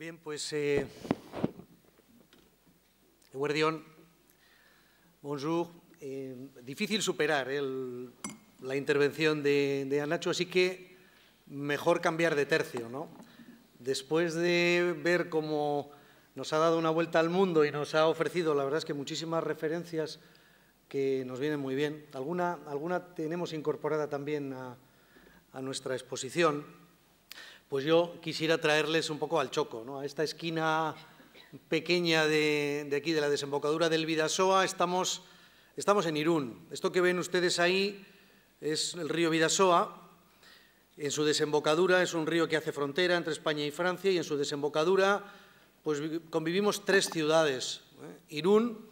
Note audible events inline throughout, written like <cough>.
Bien, pues. Eh, Guardión, bonjour. Eh, difícil superar la intervención de, Anacho, así que mejor cambiar de tercio, ¿no? Después de ver cómo nos ha dado una vuelta al mundo y nos ha ofrecido, la verdad es que muchísimas referencias que nos vienen muy bien. Alguna, alguna tenemos incorporada también a nuestra exposición pues yo quisiera traerles un poco al choco, ¿no? a esta esquina pequeña de, aquí, de la desembocadura del Vidasoa, estamos, estamos en Irún. Esto que ven ustedes ahí es el río Vidasoa. En su desembocadura es un río que hace frontera entre España y Francia y en su desembocadura pues, convivimos tres ciudades. ¿eh? Irún,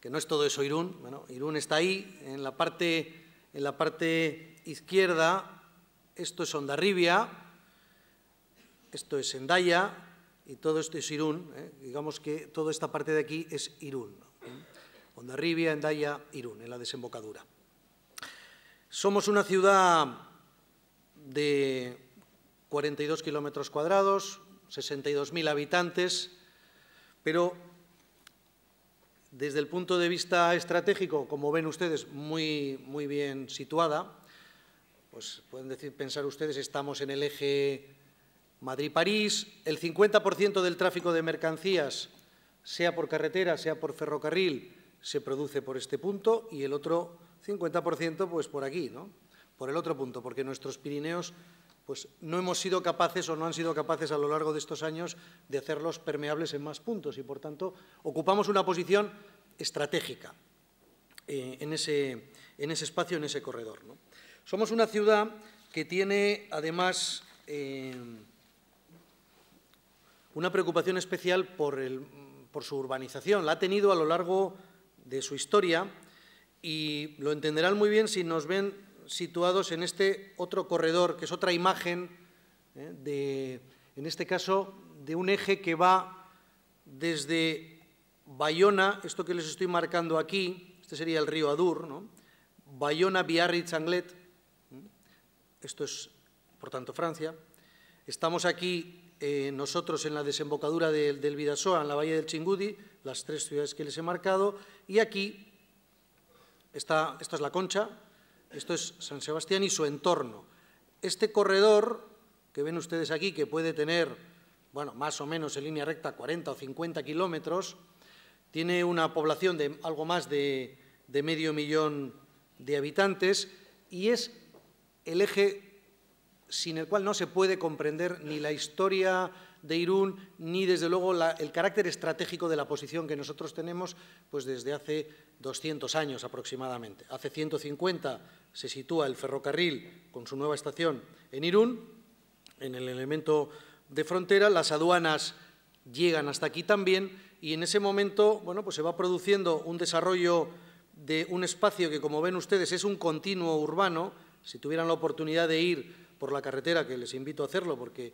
que no es todo eso Irún, bueno, Irún está ahí, en la parte, en la parte izquierda, esto es Ondarribia, esto es Endaya y todo esto es Irún. ¿eh? Digamos que toda esta parte de aquí es Irún. Ondarribia, Endaya, Irún, en la desembocadura. Somos una ciudad de 42 kilómetros cuadrados, 62.000 habitantes, pero desde el punto de vista estratégico, como ven ustedes, muy, muy bien situada, pues pueden decir, pensar ustedes, estamos en el eje Madrid-París, el 50% del tráfico de mercancías, sea por carretera, sea por ferrocarril, se produce por este punto y el otro 50% pues por aquí, ¿no? por el otro punto, porque nuestros Pirineos pues no hemos sido capaces o no han sido capaces a lo largo de estos años de hacerlos permeables en más puntos y, por tanto, ocupamos una posición estratégica eh, en, ese, espacio, en ese corredor. Somos una ciudad que tiene, además, eh, una preocupación especial por, su urbanización. La ha tenido a lo largo de su historia y lo entenderán muy bien si nos ven situados en este otro corredor, que es otra imagen, eh, de, en este caso, de un eje que va desde Bayona, esto que les estoy marcando aquí, este sería el río Adur, Bayona, Biarritz, Anglet, esto es, por tanto, Francia. Estamos aquí eh, nosotros en la desembocadura del, Vidasoa, en la Valle del Chingudi, las tres ciudades que les he marcado, y aquí, está, esta es la Concha, esto es San Sebastián y su entorno. Este corredor que ven ustedes aquí, que puede tener, bueno, más o menos en línea recta 40 o 50 kilómetros, tiene una población de algo más de, de medio millón de habitantes y es el eje sin el cual no se puede comprender ni la historia de Irún, ni desde luego el carácter estratégico de la posición que nosotros tenemos pues desde hace 200 años aproximadamente. Hace 150 se sitúa el ferrocarril con su nueva estación en Irún, en el elemento de frontera, las aduanas llegan hasta aquí también y en ese momento bueno, pues se va produciendo un desarrollo de un espacio que, como ven ustedes, es un continuo urbano. Si tuvieran la oportunidad de ir por la carretera, que les invito a hacerlo porque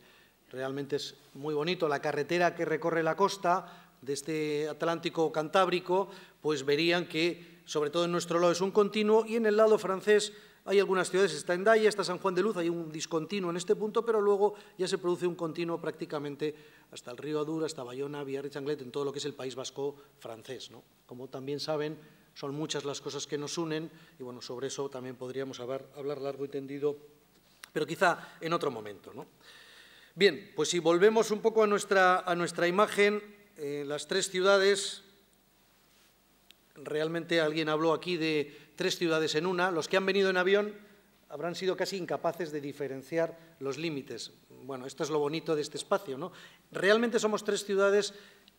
realmente es muy bonito, la carretera que recorre la costa de este Atlántico Cantábrico, pues verían que, sobre todo en nuestro lado, es un continuo y en el lado francés hay algunas ciudades, está en Endaya, está San Juan de Luz, hay un discontinuo en este punto, pero luego ya se produce un continuo prácticamente hasta el río Adur, hasta Bayona, Villarreal, Anglet, en todo lo que es el País Vasco francés. ¿no? Como también saben, son muchas las cosas que nos unen y bueno, sobre eso también podríamos hablar largo y tendido pero quizá en otro momento. ¿no? Bien, pues si volvemos un poco a nuestra, a nuestra imagen, eh, las tres ciudades, realmente alguien habló aquí de tres ciudades en una, los que han venido en avión habrán sido casi incapaces de diferenciar los límites. Bueno, esto es lo bonito de este espacio, ¿no? Realmente somos tres ciudades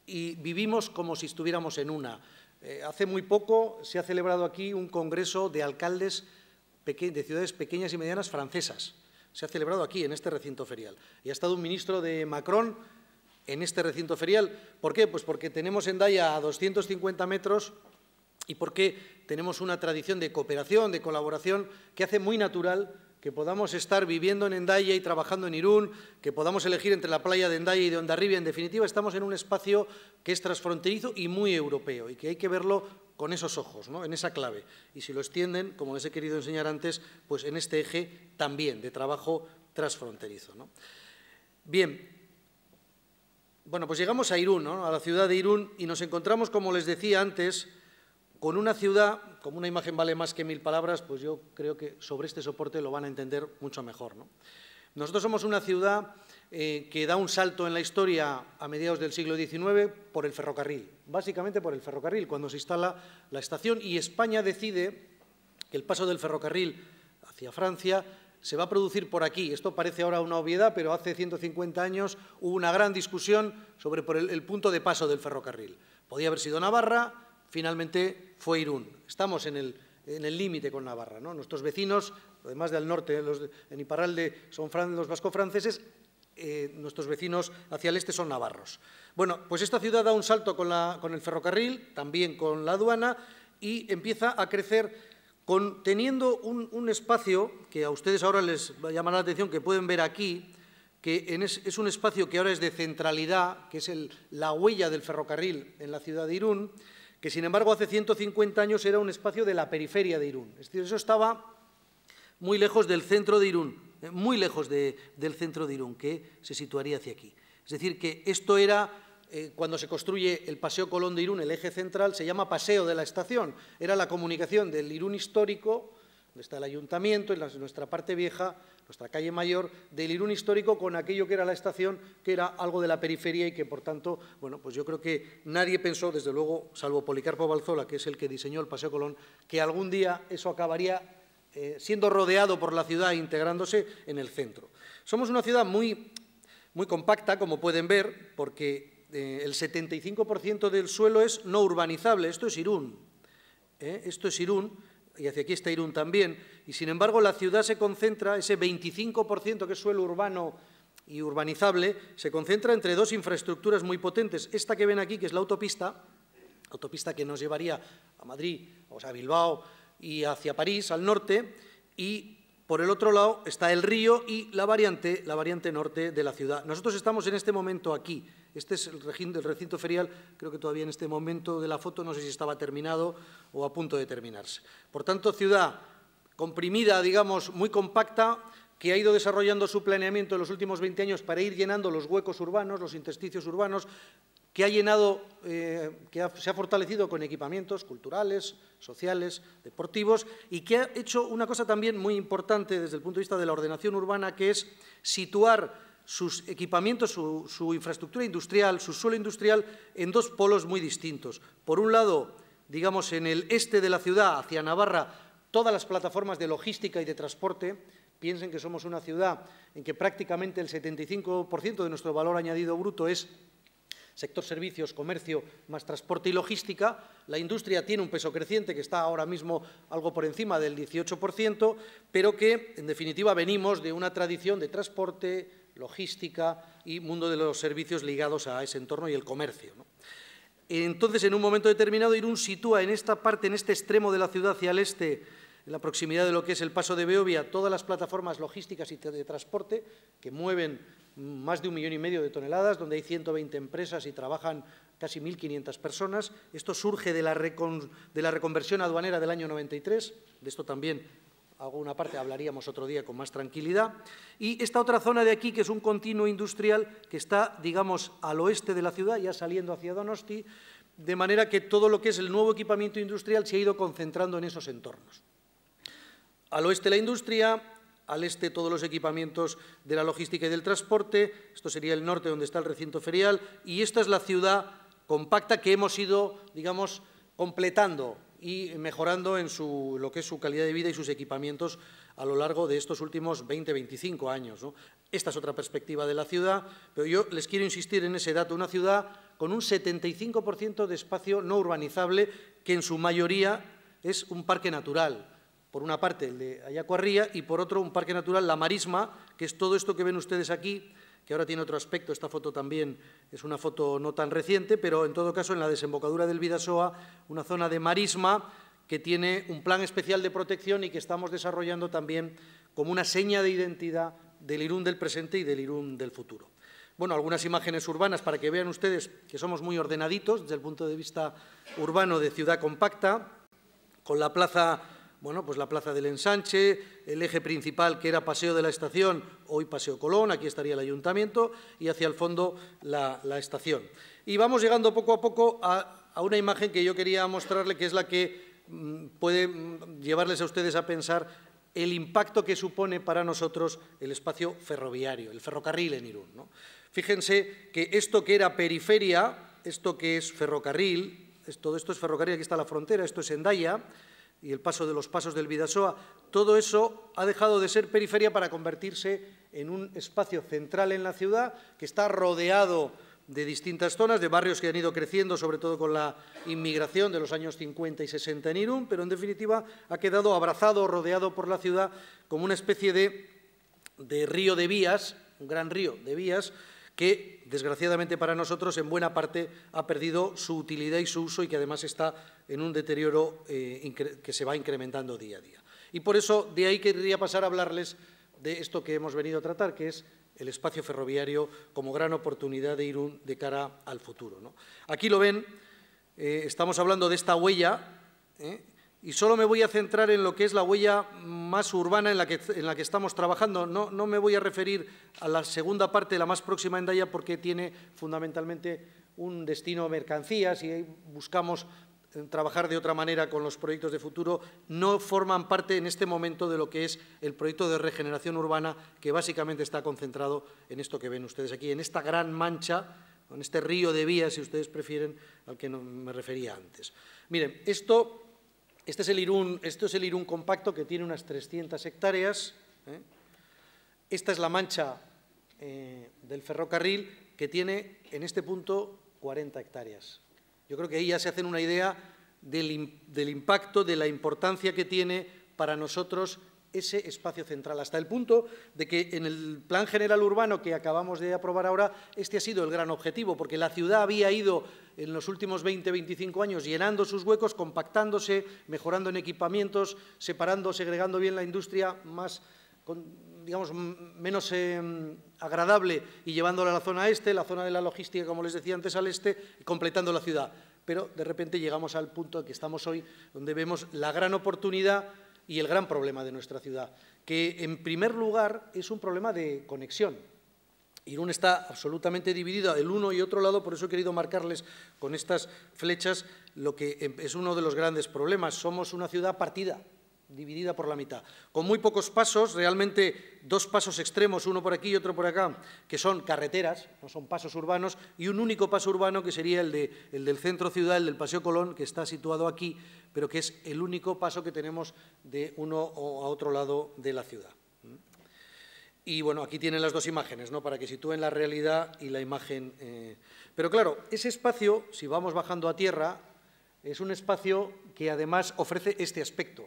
y vivimos como si estuviéramos en una. Eh, hace muy poco se ha celebrado aquí un congreso de alcaldes de ciudades pequeñas y medianas francesas se ha celebrado aquí, en este recinto ferial. Y ha estado un ministro de Macron en este recinto ferial. ¿Por qué? Pues porque tenemos Endaya a 250 metros y porque tenemos una tradición de cooperación, de colaboración, que hace muy natural que podamos estar viviendo en Endaya y trabajando en Irún, que podamos elegir entre la playa de Endaya y de Ondarribia. En definitiva, estamos en un espacio que es transfronterizo y muy europeo y que hay que verlo con esos ojos, en esa clave. Y si lo extienden, como les he querido enseñar antes, pues en este eje también de trabajo transfronterizo. Bien, bueno, pues llegamos a Irún, a la ciudad de Irún, y nos encontramos, como les decía antes, con una ciudad, como una imagen vale más que mil palabras, pues yo creo que sobre este soporte lo van a entender mucho mejor. Nosotros somos una ciudad eh, que da un salto en la historia a mediados del siglo XIX por el ferrocarril, básicamente por el ferrocarril, cuando se instala la estación y España decide que el paso del ferrocarril hacia Francia se va a producir por aquí. Esto parece ahora una obviedad, pero hace 150 años hubo una gran discusión sobre el, punto de paso del ferrocarril. Podía haber sido Navarra, finalmente fue Irún. Estamos en el límite con Navarra. Nuestros vecinos, además del norte, en Iparralde son los vasco-franceses, eh, nuestros vecinos hacia el este son navarros. Bueno, pues esta ciudad da un salto con, el ferrocarril, también con la aduana, y empieza a crecer con, teniendo un, espacio que a ustedes ahora les va a llamar la atención, que pueden ver aquí, que es, un espacio que ahora es de centralidad, que es la huella del ferrocarril en la ciudad de Irún, que sin embargo hace 150 años era un espacio de la periferia de Irún. Es decir, eso estaba muy lejos del centro de Irún. Eh, muy lejos del centro de Irún, que se situaría hacia aquí. Es decir, que esto era eh, cuando se construye el Paseo Colón de Irún, el eje central, se llama Paseo de la Estación. Era la comunicación del Irún histórico, donde está el ayuntamiento, en nuestra parte vieja, nuestra calle mayor, del Irún histórico con aquello que era la estación, que era algo de la periferia y que, por tanto, bueno, pues yo creo que nadie pensó, desde luego, salvo Policarpo Balzola, que es el que diseñó el Paseo Colón, que algún día eso acabaría eh, siendo rodeado por la ciudad e integrándose en el centro. Somos una ciudad muy, compacta, como pueden ver, porque eh, el 75% del suelo es no urbanizable. Esto es Irún. ¿eh? esto es Irún, y hacia aquí está Irún también. Y sin embargo, la ciudad se concentra, ese 25% que es suelo urbano y urbanizable, se concentra entre dos infraestructuras muy potentes. Esta que ven aquí, que es la autopista, autopista que nos llevaría a Madrid, o sea, a Bilbao, y hacia París, al norte, y por el otro lado está el río y la variante, la variante norte de la ciudad. Nosotros estamos en este momento aquí. Este es el recinto, recinto ferial, creo que todavía en este momento de la foto no sé si estaba terminado o a punto de terminarse. Por tanto, ciudad comprimida, digamos, muy compacta, que ha ido desarrollando su planeamiento en los últimos 20 años para ir llenando los huecos urbanos, los intersticios urbanos, que ha llenado, eh, que se ha fortalecido con equipamientos culturales, sociales, deportivos, y que ha hecho una cosa también muy importante desde el punto de vista de la ordenación urbana, que es situar sus equipamientos, su, su infraestructura industrial, su suelo industrial, en dos polos muy distintos. Por un lado, digamos, en el este de la ciudad, hacia Navarra, todas las plataformas de logística y de transporte, piensen que somos una ciudad en que prácticamente el 75% de nuestro valor añadido bruto es sector servicios, comercio, más transporte y logística. La industria tiene un peso creciente que está ahora mismo algo por encima del 18%, pero que, en definitiva, venimos de una tradición de transporte, logística y mundo de los servicios ligados a ese entorno y el comercio. Entonces, en un momento determinado, Irún sitúa en esta parte, en este extremo de la ciudad hacia el este, en la proximidad de lo que es el paso de Beovia, todas las plataformas logísticas y de transporte que mueven más de un millón y medio de toneladas, donde hay 120 empresas y trabajan casi 1.500 personas. Esto surge de la, reconversión aduanera del año 93, de esto también alguna parte hablaríamos otro día con más tranquilidad. Y esta otra zona de aquí, que es un continuo industrial, que está, digamos, al oeste de la ciudad, ya saliendo hacia Donosti, de manera que todo lo que es el nuevo equipamiento industrial se ha ido concentrando en esos entornos. Al oeste la industria, al este todos los equipamientos de la logística y del transporte, esto sería el norte donde está el recinto ferial, y esta es la ciudad compacta que hemos ido, digamos, completando y mejorando en su, lo que es su calidad de vida y sus equipamientos a lo largo de estos últimos 20-25 años. Esta es otra perspectiva de la ciudad, pero yo les quiero insistir en ese dato, una ciudad con un 75% de espacio no urbanizable que en su mayoría es un parque natural, por una parte el de Ayacuarría y por otro un parque natural, la Marisma, que es todo esto que ven ustedes aquí, que ahora tiene otro aspecto, esta foto también es una foto no tan reciente, pero en todo caso en la desembocadura del Vidasoa, una zona de marisma que tiene un plan especial de protección y que estamos desarrollando también como una seña de identidad del Irún del presente y del Irún del futuro. Bueno, algunas imágenes urbanas para que vean ustedes que somos muy ordenaditos desde el punto de vista urbano de ciudad compacta, con la plaza bueno, pues la Plaza del Ensanche, el eje principal que era Paseo de la Estación, hoy Paseo Colón, aquí estaría el Ayuntamiento, y hacia el fondo la, estación. Y vamos llegando poco a poco a, una imagen que yo quería mostrarle, que es la que mm, puede mm, llevarles a ustedes a pensar el impacto que supone para nosotros el espacio ferroviario, el ferrocarril en Irún. Fíjense que esto que era periferia, esto que es ferrocarril, todo esto es ferrocarril, aquí está la frontera, esto es Endaya, y el paso de los pasos del Vidasoa, todo eso ha dejado de ser periferia para convertirse en un espacio central en la ciudad que está rodeado de distintas zonas, de barrios que han ido creciendo, sobre todo con la inmigración de los años 50 y 60 en Irún, pero en definitiva ha quedado abrazado, rodeado por la ciudad como una especie de, de río de vías, un gran río de vías, que desgraciadamente para nosotros en buena parte ha perdido su utilidad y su uso y que además está en un deterioro eh, que se va incrementando día a día. Y por eso de ahí querría pasar a hablarles de esto que hemos venido a tratar, que es el espacio ferroviario como gran oportunidad de ir de cara al futuro. Aquí lo ven, eh, estamos hablando de esta huella ¿eh? Y solo me voy a centrar en lo que es la huella más urbana en la que, estamos trabajando. No, me voy a referir a la segunda parte, la más próxima en Daya, porque tiene fundamentalmente un destino mercancías y buscamos eh, trabajar de otra manera con los proyectos de futuro, no forman parte en este momento de lo que es el proyecto de regeneración urbana, que básicamente está concentrado en esto que ven ustedes aquí, en esta gran mancha, en este río de vías, si ustedes prefieren, al que me refería antes. Miren, esto este es el Irún, es el Irún compacto que tiene unas 300 hectáreas. ¿eh? Esta es la mancha eh, del ferrocarril que tiene en este punto 40 hectáreas. Yo creo que ahí ya se hacen una idea del impacto, de la importancia que tiene para nosotros ese espacio central, hasta el punto de que en el plan general urbano que acabamos de aprobar ahora, este ha sido el gran objetivo, porque la ciudad había ido en los últimos 20, 25 años llenando sus huecos, compactándose, mejorando en equipamientos, separando, segregando bien la industria más, digamos, menos em, agradable y llevándola a la zona este, la zona de la logística, como les decía antes, al este, completando la ciudad. Pero de repente llegamos al punto en que estamos hoy, donde vemos la gran oportunidad y el gran problema de nuestra ciudad, que en primer lugar es un problema de conexión. Irún está absolutamente dividida, el uno y otro lado, por eso he querido marcarles con estas flechas lo que em, es uno de los grandes problemas. Somos una ciudad partida, dividida por la mitad, con muy pocos pasos, realmente dos pasos extremos, uno por aquí y otro por acá, que son carreteras, no son pasos urbanos, y un único paso urbano que sería el, el del centro ciudad, el del Paseo Colón, que está situado aquí, pero que es el único paso que tenemos de uno a otro lado de la ciudad. Y bueno, aquí tienen las dos imágenes, ¿no? para que sitúen la realidad y la imagen. Eh. Pero claro, ese espacio, si vamos bajando a tierra, es un espacio que además ofrece este aspecto.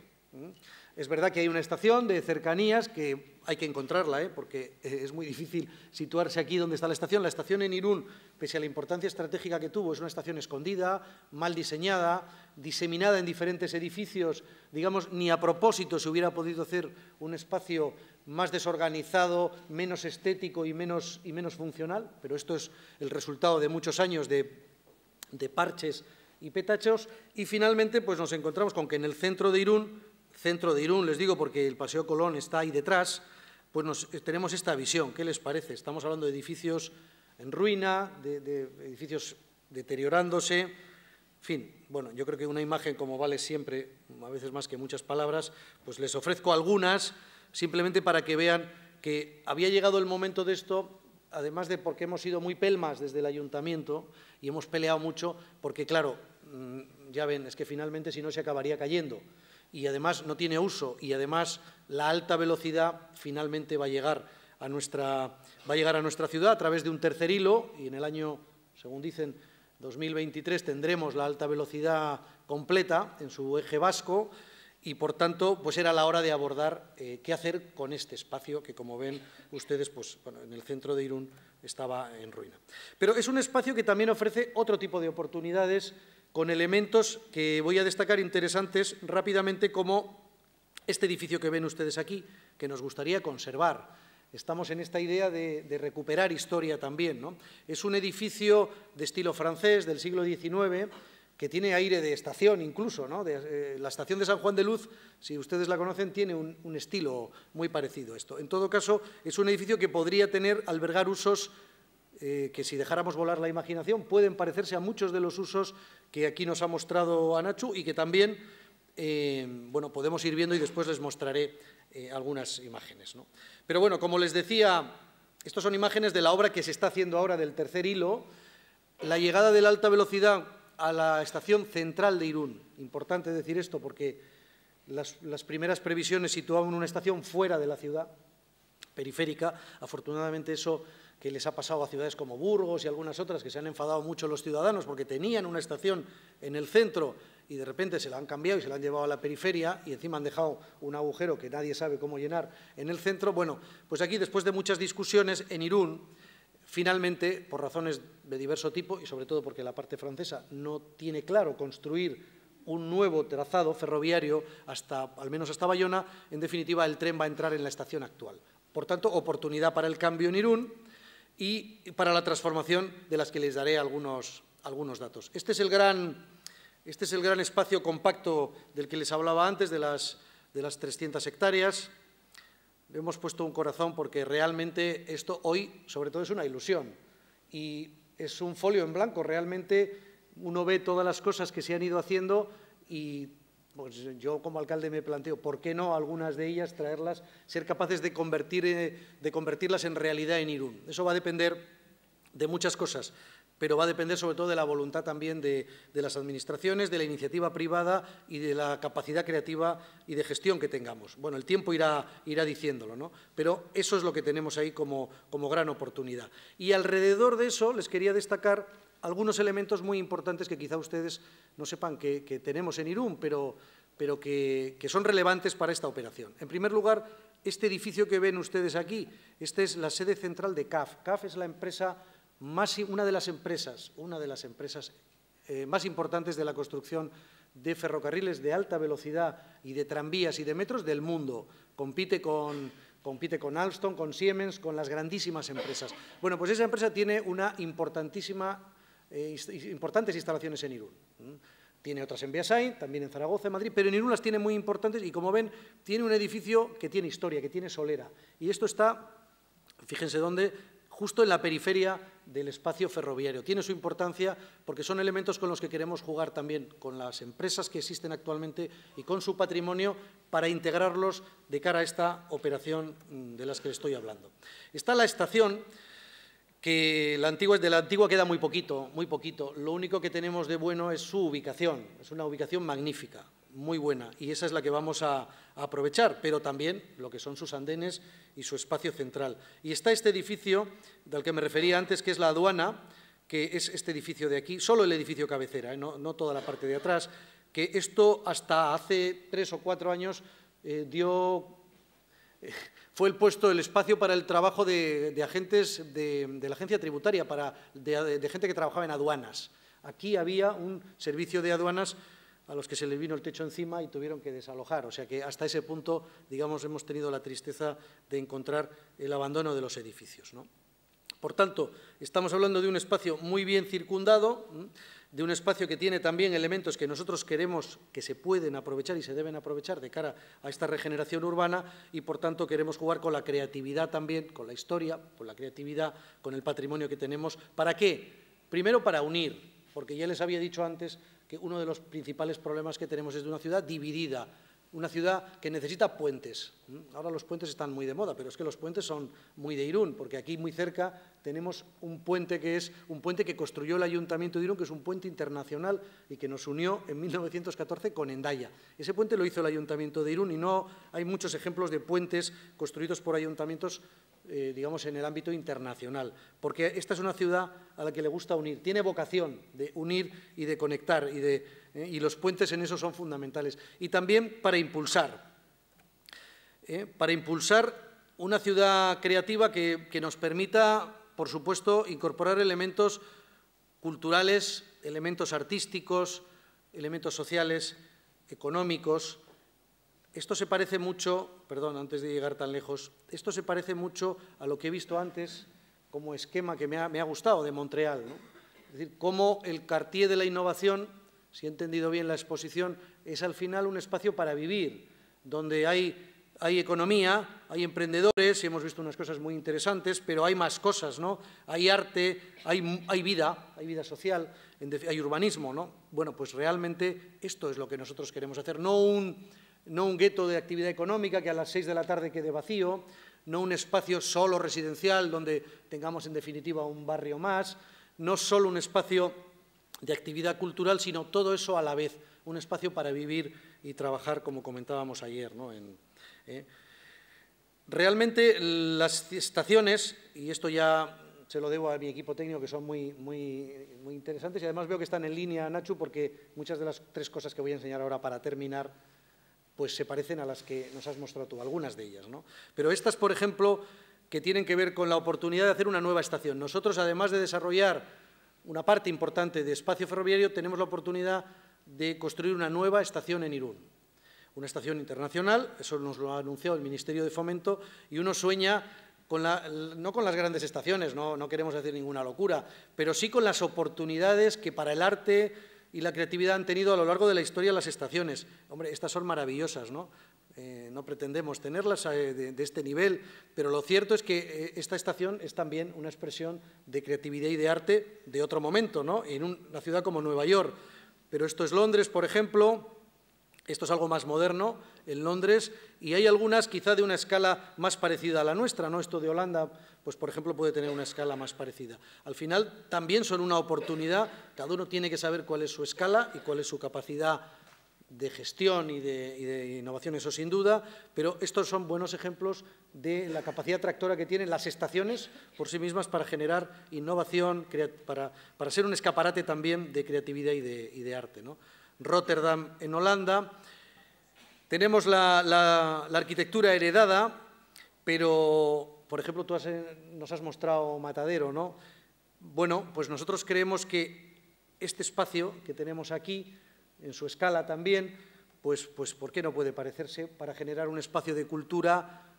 Es verdad que hay una estación de cercanías que hay que encontrarla, ¿eh? porque es muy difícil situarse aquí donde está la estación. La estación en Irún, pese a la importancia estratégica que tuvo, es una estación escondida, mal diseñada, diseminada en diferentes edificios. Digamos, ni a propósito se hubiera podido hacer un espacio más desorganizado, menos estético y menos, funcional, pero esto es el resultado de muchos años de, parches y petachos. Y finalmente pues nos encontramos con que en el centro de Irún, centro de Irún les digo porque el Paseo Colón está ahí detrás, pues nos, eh, tenemos esta visión. ¿Qué les parece? Estamos hablando de edificios en ruina, de, de edificios deteriorándose. En fin, bueno, yo creo que una imagen, como vale siempre, a veces más que muchas palabras, pues les ofrezco algunas simplemente para que vean que había llegado el momento de esto, además de porque hemos sido muy pelmas desde el ayuntamiento y hemos peleado mucho, porque claro, mm, ya ven, es que finalmente si no se acabaría cayendo y además no tiene uso y además la alta velocidad finalmente va a llegar a nuestra, va a llegar a nuestra ciudad a través de un tercer hilo y en el año, según dicen, 2023 tendremos la alta velocidad completa en su eje vasco y por tanto pues era la hora de abordar eh, qué hacer con este espacio que como ven ustedes pues, en el centro de Irún estaba en ruina. Pero es un espacio que también ofrece otro tipo de oportunidades con elementos que voy a destacar interesantes rápidamente como este edificio que ven ustedes aquí, que nos gustaría conservar, estamos en esta idea de, recuperar historia también. Es un edificio de estilo francés del siglo XIX que tiene aire de estación incluso, ¿no? Eh, la estación de San Juan de Luz, si ustedes la conocen, tiene un, estilo muy parecido a esto. En todo caso, es un edificio que podría tener, albergar usos eh, que si dejáramos volar la imaginación pueden parecerse a muchos de los usos que aquí nos ha mostrado Anachu y que también eh, bueno, podemos ir viendo y después les mostraré algunas imágenes. Pero bueno, como les decía, estas son imágenes de la obra que se está haciendo ahora del tercer hilo. La llegada de la alta velocidad a la estación central de Irún. Importante decir esto porque las, primeras previsiones situaban una estación fuera de la ciudad, periférica. Afortunadamente eso que les ha pasado a ciudades como Burgos y algunas otras, que se han enfadado mucho los ciudadanos porque tenían una estación en el centro y de repente se la han cambiado y se la han llevado a la periferia y encima han dejado un agujero que nadie sabe cómo llenar en el centro. Bueno, pues aquí, después de muchas discusiones, en Irún Finalmente, por razones de diverso tipo, y sobre todo porque la parte francesa no tiene claro construir un nuevo trazado ferroviario hasta, al menos hasta Bayona, en definitiva el tren va a entrar en la estación actual. Por tanto, oportunidad para el cambio en Irún y para la transformación de las que les daré algunos, algunos datos. Este es, el gran, este espacio compacto del que les hablaba antes, de las, de las 300 hectáreas hemos puesto un corazón porque realmente esto hoy, sobre todo, es una ilusión. Y es un folio en blanco. Realmente uno ve todas las cosas que se han ido haciendo y pues, yo como alcalde me planteo, ¿por qué no algunas de ellas traerlas, ser capaces de, convertir, eh, de convertirlas en realidad en Irún? Eso va a depender de muchas cosas pero va a depender sobre todo de la voluntad también de, las administraciones, de la iniciativa privada y de la capacidad creativa y de gestión que tengamos. Bueno, el tiempo irá, diciéndolo, ¿no? Pero eso es lo que tenemos ahí como, gran oportunidad. Y alrededor de eso les quería destacar algunos elementos muy importantes que quizá ustedes no sepan que, tenemos en Irún, pero, que son relevantes para esta operación. En primer lugar, este edificio que ven ustedes aquí, esta es la sede central de CAF. CAF es la empresa una de las empresas, una de las empresas eh, más importantes de la construcción de ferrocarriles de alta velocidad y de tranvías y de metros del mundo. Compite con, compite con Alstom, con Siemens, con las grandísimas empresas. Bueno, pues esa empresa tiene una importantísima, eh, importantes instalaciones en Irún. Tiene otras en Beasain, también en Zaragoza, en Madrid, pero en Irún las tiene muy importantes y, como ven, tiene un edificio que tiene historia, que tiene solera. Y esto está, fíjense dónde, justo en la periferia del espacio ferroviario. Tiene su importancia porque son elementos con los que queremos jugar también con las empresas que existen actualmente y con su patrimonio para integrarlos de cara a esta operación mm, de las que estoy hablando. Está la estación que la antigua, de la antigua queda muy poquito, muy poquito. Lo único que tenemos de bueno es su ubicación, es una ubicación magnífica muy buena y esa es la que vamos a, aprovechar, pero también lo que son sus andenes y su espacio central. Y está este edificio del que me refería antes, que es la aduana, que es este edificio de aquí, solo el edificio cabecera, ¿eh? no, no, toda la parte de atrás, que esto hasta hace tres o cuatro años eh, dio... Eh, fue el puesto, el espacio para el trabajo de, agentes de, la agencia tributaria, para, de gente que trabajaba en aduanas. Aquí había un servicio de aduanas a los que se les vino el techo encima y tuvieron que desalojar. O sea que hasta ese punto, digamos, hemos tenido la tristeza de encontrar el abandono de los edificios. ¿no? Por tanto, estamos hablando de un espacio muy bien circundado, de un espacio que tiene también elementos que nosotros queremos que se pueden aprovechar y se deben aprovechar de cara a esta regeneración urbana y, por tanto, queremos jugar con la creatividad también, con la historia, con la creatividad, con el patrimonio que tenemos. ¿Para qué? Primero, para unir, porque ya les había dicho antes uno de los principales problemas que tenemos es de una ciudad dividida, una ciudad que necesita puentes. Mm, ahora los puentes están muy de moda, pero es que los puentes son muy de Irún, porque aquí muy cerca tenemos un puente que es un puente que construyó el Ayuntamiento de Irún, que es un puente internacional y que nos unió en 1914 con Endaya. Ese puente lo hizo el Ayuntamiento de Irún y no hay muchos ejemplos de puentes construidos por ayuntamientos eh, digamos, en el ámbito internacional, porque esta es una ciudad a la que le gusta unir, tiene vocación de unir y de conectar, y, eh, los puentes en eso son fundamentales. Y también para impulsar, eh, para impulsar una ciudad creativa que nos permita, por supuesto, incorporar elementos culturales, elementos artísticos, elementos sociales, económicos, esto se parece mucho, perdón, antes de llegar tan lejos, esto se parece mucho a lo que he visto antes como esquema que me ha, gustado de Montreal. Es decir, cómo el Cartier de la innovación, si he entendido bien la exposición, es al final un espacio para vivir, donde hay economía, hay emprendedores, y hemos visto unas cosas muy interesantes, pero hay más cosas, ¿no? Hay arte, hay, hay vida, hay vida social, hay urbanismo, ¿no? Bueno, pues realmente esto es lo que nosotros queremos hacer, no un no un gueto de actividad económica que a las seis de la tarde quede vacío, no un espacio solo residencial donde tengamos en definitiva un barrio más, no solo un espacio de actividad cultural, sino todo eso a la vez, un espacio para vivir y trabajar, como comentábamos ayer. ¿eh? Realmente las estaciones, y esto ya se lo debo a mi equipo técnico, que son muy, muy, muy interesantes, y además veo que están en línea, Nacho, porque muchas de las tres cosas que voy a enseñar ahora para terminar pues se parecen a las que nos has mostrado tú, algunas de ellas. ¿no? Pero estas, por ejemplo, que tienen que ver con la oportunidad de hacer una nueva estación. Nosotros, además de desarrollar una parte importante de espacio ferroviario, tenemos la oportunidad de construir una nueva estación en Irún. Una estación internacional, eso nos lo ha anunciado el Ministerio de Fomento, y uno sueña no con las grandes estaciones, no, no queremos hacer ninguna locura, pero sí con las oportunidades que para el arte, y la creatividad han tenido a lo largo de la historia las estaciones. Hombre, estas son maravillosas, ¿no? Eh, no pretendemos tenerlas eh, de, este nivel, pero lo cierto es que eh, esta estación es también una expresión de creatividad y de arte de otro momento, ¿no? en una ciudad como Nueva York. Pero esto es Londres, por ejemplo, esto es algo más moderno en Londres y hay algunas quizá de una escala más parecida a la nuestra, ¿no? Esto de Holanda, pues por ejemplo, puede tener una escala más parecida. Al final también son una oportunidad, cada uno tiene que saber cuál es su escala y cuál es su capacidad de gestión y de, innovación, eso sin duda, pero estos son buenos ejemplos de la capacidad tractora que tienen las estaciones por sí mismas para generar innovación, para, ser un escaparate también de creatividad y de, y arte, ¿no? Rotterdam en Holanda. Tenemos la, arquitectura heredada, pero, por ejemplo, tú eh, nos has mostrado Matadero, ¿no? Bueno, pues nosotros creemos que este espacio que tenemos aquí, en su escala también, pues, pues ¿por qué no puede parecerse para generar un espacio de cultura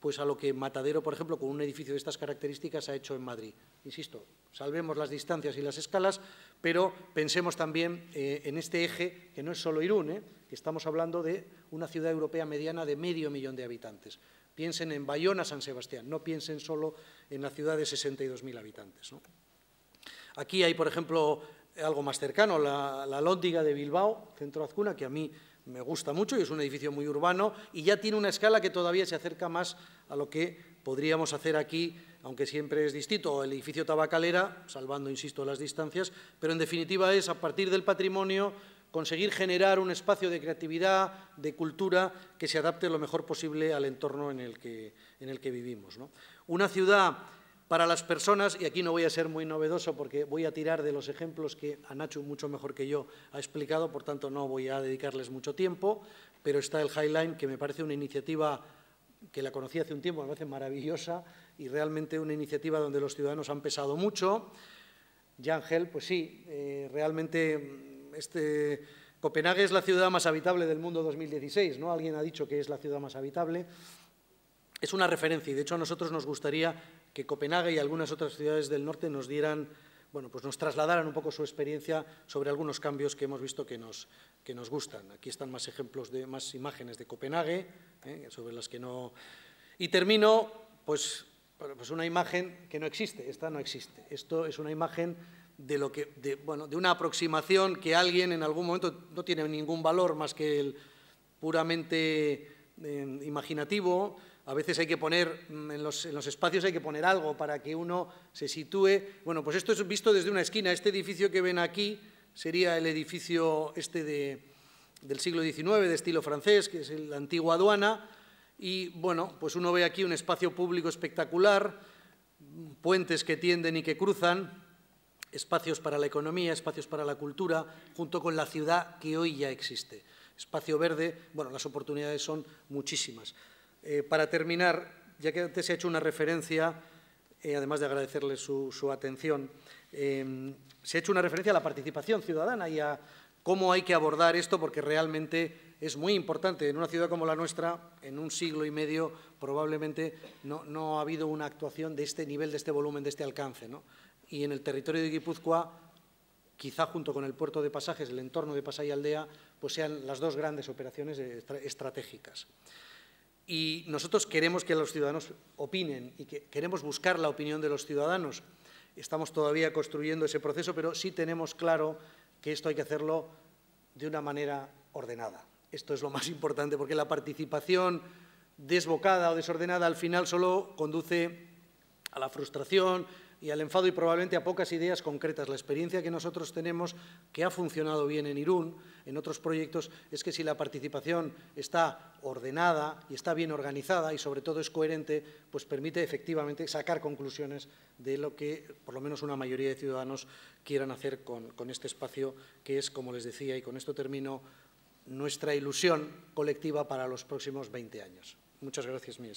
pues a lo que Matadero, por ejemplo, con un edificio de estas características ha hecho en Madrid. Insisto, salvemos las distancias y las escalas, pero pensemos también eh, en este eje, que no es solo Irún, eh, que estamos hablando de una ciudad europea mediana de medio millón de habitantes. Piensen en Bayona, San Sebastián, no piensen solo en la ciudad de 62.000 habitantes. Aquí hay, por ejemplo, algo más cercano, la, la Lóndiga de Bilbao, Centro Azcuna, que a mí me gusta mucho y es un edificio muy urbano y ya tiene una escala que todavía se acerca más a lo que podríamos hacer aquí, aunque siempre es distinto, el edificio tabacalera, salvando, insisto, las distancias, pero en definitiva es a partir del patrimonio conseguir generar un espacio de creatividad, de cultura, que se adapte lo mejor posible al entorno en el que, en el que vivimos. Una ciudad para las personas, y aquí no voy a ser muy novedoso porque voy a tirar de los ejemplos que Anachu mucho mejor que yo ha explicado, por tanto no voy a dedicarles mucho tiempo, pero está el Highline, que me parece una iniciativa que la conocí hace un tiempo, me parece maravillosa y realmente una iniciativa donde los ciudadanos han pesado mucho. Yangel, pues sí, eh, realmente mm, este, Copenhague es la ciudad más habitable del mundo 2016, ¿no? Alguien ha dicho que es la ciudad más habitable es una referencia y, de hecho, a nosotros nos gustaría que Copenhague y algunas otras ciudades del norte nos dieran, bueno, pues nos trasladaran un poco su experiencia sobre algunos cambios que hemos visto que nos, que nos gustan. Aquí están más ejemplos, de más imágenes de Copenhague, ¿eh? sobre las que no... Y termino, pues, pues, una imagen que no existe, esta no existe. Esto es una imagen de, lo que, de, bueno, de una aproximación que alguien en algún momento no tiene ningún valor más que el puramente eh, imaginativo, a veces hay que poner, mm, en los, espacios hay que poner algo para que uno se sitúe. Bueno, pues esto es visto desde una esquina. Este edificio que ven aquí sería el edificio este del siglo XIX, de estilo francés, que es la antigua aduana. Y bueno, pues uno ve aquí un espacio público espectacular, puentes que tienden y que cruzan, espacios para la economía, espacios para la cultura, junto con la ciudad que hoy ya existe. Espacio verde, bueno, las oportunidades son muchísimas. Eh, para terminar, ya que antes se ha hecho una referencia, eh, además de agradecerle su, atención, eh, se ha hecho una referencia a la participación ciudadana y a cómo hay que abordar esto, porque realmente es muy importante. En una ciudad como la nuestra, en un siglo y medio, probablemente no, ha habido una actuación de este nivel, de este volumen, de este alcance. Y en el territorio de Guipúzcoa quizá junto con el puerto de pasajes, el entorno de Pasay Aldea, pues sean las dos grandes operaciones estratégicas y nosotros queremos que los ciudadanos opinen y que queremos buscar la opinión de los ciudadanos. Estamos todavía construyendo ese proceso, pero sí tenemos claro que esto hay que hacerlo de una manera ordenada. Esto es lo más <laughs> importante, porque la participación desbocada o desordenada al final solo conduce a la frustración, y al enfado y probablemente a pocas ideas concretas. La experiencia que nosotros tenemos, que ha funcionado bien en Irún, en otros proyectos, es que si la participación está ordenada y está bien organizada y sobre todo es coherente, pues permite efectivamente sacar conclusiones de lo que por lo menos una mayoría de ciudadanos quieran hacer con, este espacio, que es, como les decía, y con esto termino, nuestra ilusión colectiva para los próximos 20 años. Muchas gracias, mi